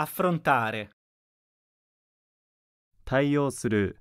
affrontare 対応する